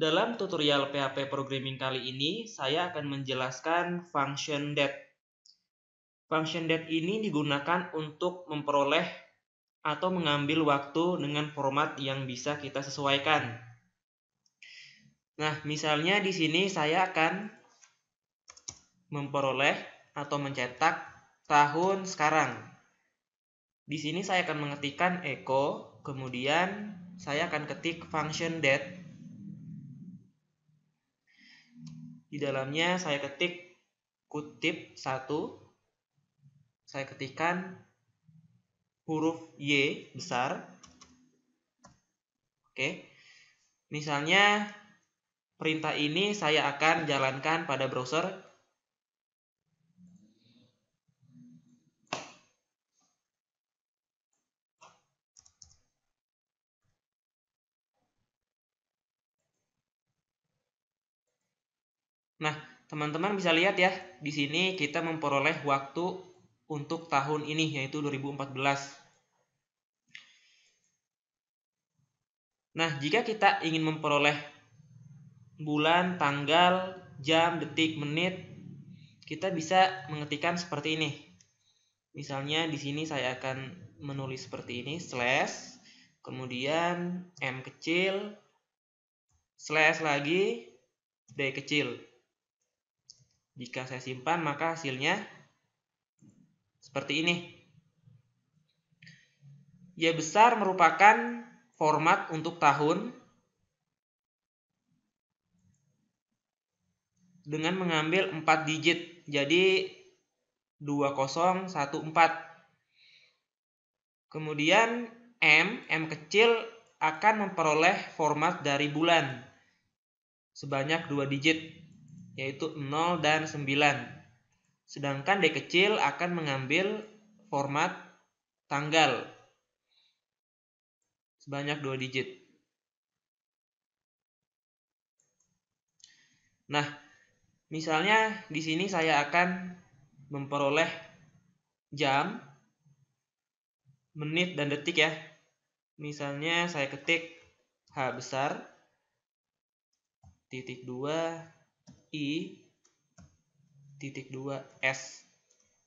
Dalam tutorial PHP Programming kali ini, saya akan menjelaskan function date. Function date ini digunakan untuk memperoleh atau mengambil waktu dengan format yang bisa kita sesuaikan. Nah, misalnya di sini saya akan memperoleh atau mencetak tahun sekarang. Di sini saya akan mengetikkan echo, kemudian saya akan ketik function date Di dalamnya saya ketik kutip 1. Saya ketikkan huruf Y besar. Oke. Misalnya perintah ini saya akan jalankan pada browser Nah, teman-teman bisa lihat ya, di sini kita memperoleh waktu untuk tahun ini yaitu 2014. Nah, jika kita ingin memperoleh bulan, tanggal, jam, detik, menit, kita bisa mengetikkan seperti ini. Misalnya di sini saya akan menulis seperti ini, slash, kemudian M kecil, slash lagi, D kecil. Jika saya simpan, maka hasilnya seperti ini. Y besar merupakan format untuk tahun dengan mengambil 4 digit. Jadi 2014. Kemudian M, M kecil akan memperoleh format dari bulan sebanyak 2 digit yaitu 0 dan 9. Sedangkan D kecil akan mengambil format tanggal sebanyak 2 digit. Nah, misalnya di sini saya akan memperoleh jam, menit, dan detik ya. Misalnya saya ketik H besar, titik 2, i titik 2 s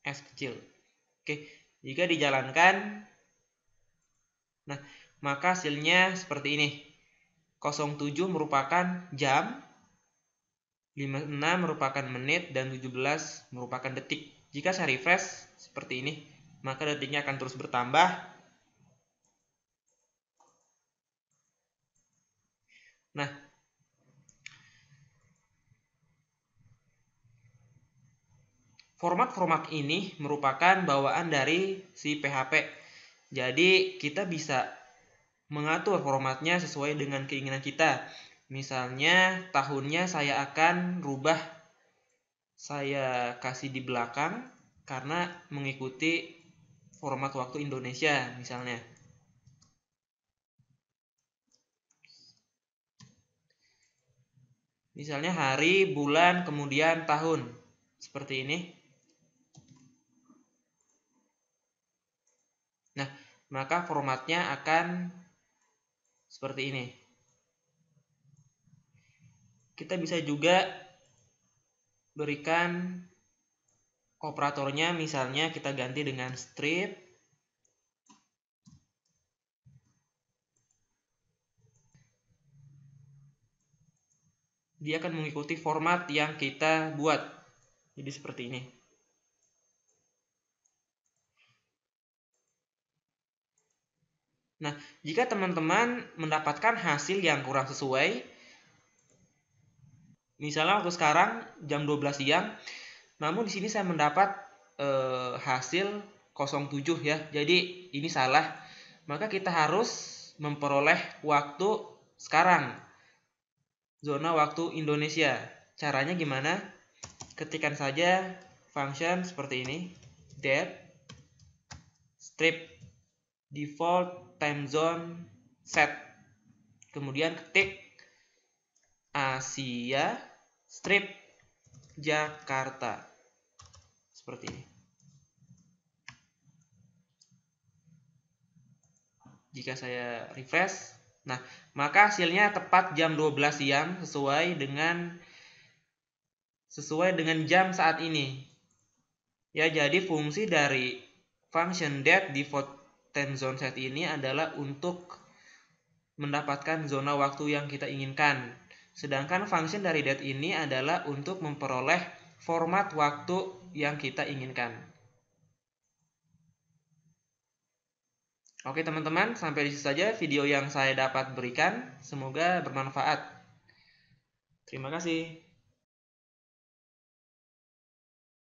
s kecil. Oke, jika dijalankan nah, maka hasilnya seperti ini. 07 merupakan jam, 56 merupakan menit dan 17 merupakan detik. Jika saya refresh seperti ini, maka detiknya akan terus bertambah. Nah, Format-format ini merupakan bawaan dari si PHP. Jadi kita bisa mengatur formatnya sesuai dengan keinginan kita. Misalnya tahunnya saya akan rubah saya kasih di belakang karena mengikuti format waktu Indonesia misalnya. Misalnya hari, bulan, kemudian tahun. Seperti ini. maka formatnya akan seperti ini. Kita bisa juga berikan operatornya misalnya kita ganti dengan strip dia akan mengikuti format yang kita buat jadi seperti ini Nah, jika teman-teman mendapatkan hasil yang kurang sesuai, misalnya waktu sekarang jam 12 siang, namun di sini saya mendapat e, hasil 07 ya, jadi ini salah. Maka kita harus memperoleh waktu sekarang, zona waktu Indonesia. Caranya gimana? Ketikan saja function seperti ini, dead, strip default time zone set kemudian ketik Asia strip Jakarta seperti ini jika saya refresh nah maka hasilnya tepat jam 12 siang sesuai dengan sesuai dengan jam saat ini ya jadi fungsi dari function date default 10 zone set ini adalah untuk mendapatkan zona waktu yang kita inginkan. Sedangkan function dari date ini adalah untuk memperoleh format waktu yang kita inginkan. Oke teman-teman, sampai di situ saja video yang saya dapat berikan. Semoga bermanfaat. Terima kasih.